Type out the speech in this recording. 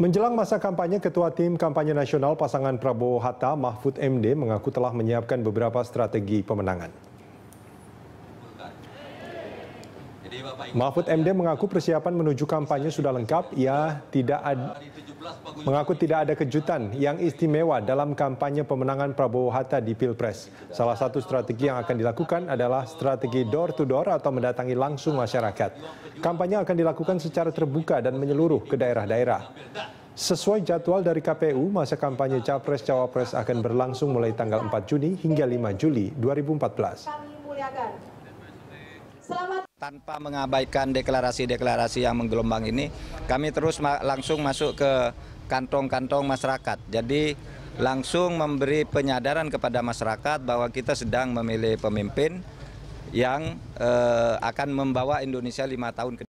Menjelang masa kampanye, Ketua Tim Kampanye Nasional Pasangan Prabowo Hatta Mahfud MD mengaku telah menyiapkan beberapa strategi pemenangan. Mahfud MD mengaku persiapan menuju kampanye sudah lengkap. Ia tidak ad... mengaku tidak ada kejutan yang istimewa dalam kampanye pemenangan Prabowo Hatta di Pilpres. Salah satu strategi yang akan dilakukan adalah strategi door to door atau mendatangi langsung masyarakat. Kampanye akan dilakukan secara terbuka dan menyeluruh ke daerah-daerah. Sesuai jadwal dari KPU, masa kampanye Capres-Cawapres akan berlangsung mulai tanggal 4 Juni hingga 5 Juli 2014. Selamat tanpa mengabaikan deklarasi-deklarasi yang menggelombang ini, kami terus langsung masuk ke kantong-kantong masyarakat. Jadi langsung memberi penyadaran kepada masyarakat bahwa kita sedang memilih pemimpin yang eh, akan membawa Indonesia lima tahun ke depan.